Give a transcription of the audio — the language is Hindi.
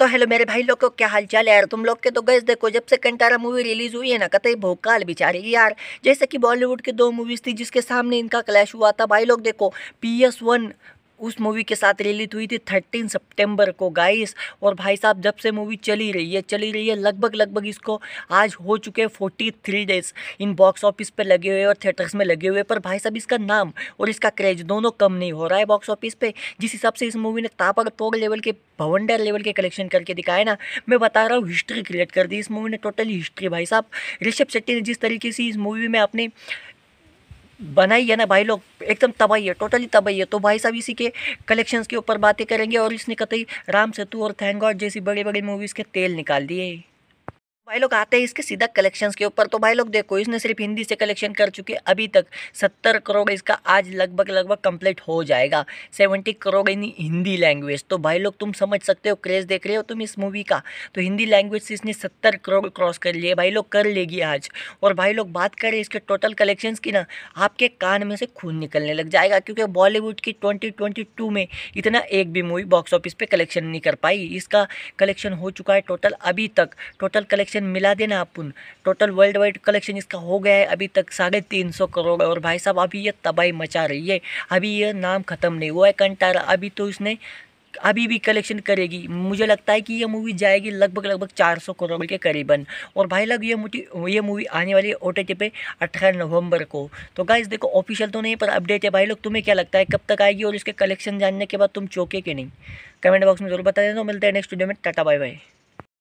तो हेलो मेरे भाई लोग को क्या हाल चाल है यार तुम लोग के तो गए देखो जब से कंटारा मूवी रिलीज हुई है ना कतई भोकाल बिचारी यार जैसे कि बॉलीवुड की दो मूवीज़ थी जिसके सामने इनका क्लैश हुआ था भाई लोग देखो पी एस वन उस मूवी के साथ रिलीज हुई थी थर्टीन सितंबर को गाइस और भाई साहब जब से मूवी चली रही है चली रही है लगभग लगभग इसको आज हो चुके हैं forty three days in box office पर लगे हुए और थिएटर्स में लगे हुए पर भाई साहब इसका नाम और इसका क्रेज दोनों कम नहीं हो रहा है बॉक्स ऑफिस पर जिस हिसाब से इस मूवी ने तापक तोड़ लेवल के भवंडर लेवल के कलेक्शन करके दिखाया ना मैं बता रहा हूँ हिस्ट्री क्रिएट कर दी इस मूवी ने टोटली हिस्ट्री भाई साहब ऋषभ शेट्टी ने जिस तरीके से इस मूवी में अपने बनाई है ना भाई लोग एकदम तबाही है टोटली तबाही है तो भाई साहब इसी के कलेक्शंस के ऊपर बातें करेंगे और इसने कतई राम सेतु और थैंक गॉड जैसी बड़ी बड़ी मूवीज़ के तेल निकाल दिए भाई लोग आते हैं इसके सीधा कलेक्शंस के ऊपर तो भाई लोग देखो इसने सिर्फ हिंदी से कलेक्शन कर चुके अभी तक सत्तर करोड़ इसका आज लगभग लगभग कंप्लीट हो जाएगा seventy crore in Hindi language तो भाई लोग तुम समझ सकते हो क्रेज देख रहे हो तुम इस मूवी का तो हिंदी लैंग्वेज से इसने सत्तर करोड़ क्रॉस कर लिए भाई लोग कर लेगी आज और भाई लोग बात करें इसके टोटल कलेक्शन की ना आपके कान में से खून निकलने लग जाएगा क्योंकि बॉलीवुड की ट्वेंटी में इतना एक भी मूवी बॉक्स ऑफिस पर कलेक्शन नहीं कर पाई इसका कलेक्शन हो चुका है टोटल अभी तक टोटल कलेक्शन कलेक्शन मिला देना अपन टोटल वर्ल्ड वाइड कलेक्शन इसका हो गया है अभी तक साढ़े तीन सौ करोड़ और भाई साहब अभी ये तबाही मचा रही है अभी ये नाम ख़त्म नहीं हुआ है कंटारा अभी तो इसने अभी भी कलेक्शन करेगी मुझे लगता है कि ये मूवी जाएगी लगभग लगभग 400 करोड़ के करीबन और भाई लोग ये मुझे ये मूवी आने वाली है ओ टी पे अठारह नवंबर को तो गाइस देखो ऑफिशियल तो नहीं पर अपडेट है भाई लोग तुम्हें क्या लगता है कब तक आएगी और इसके कलेक्शन जानने के बाद तुम चौके के नहीं कमेंट बॉक्स में जरूर बता देना मिलते हैं नेक्स्ट वीडियो में टाटा बाय बाय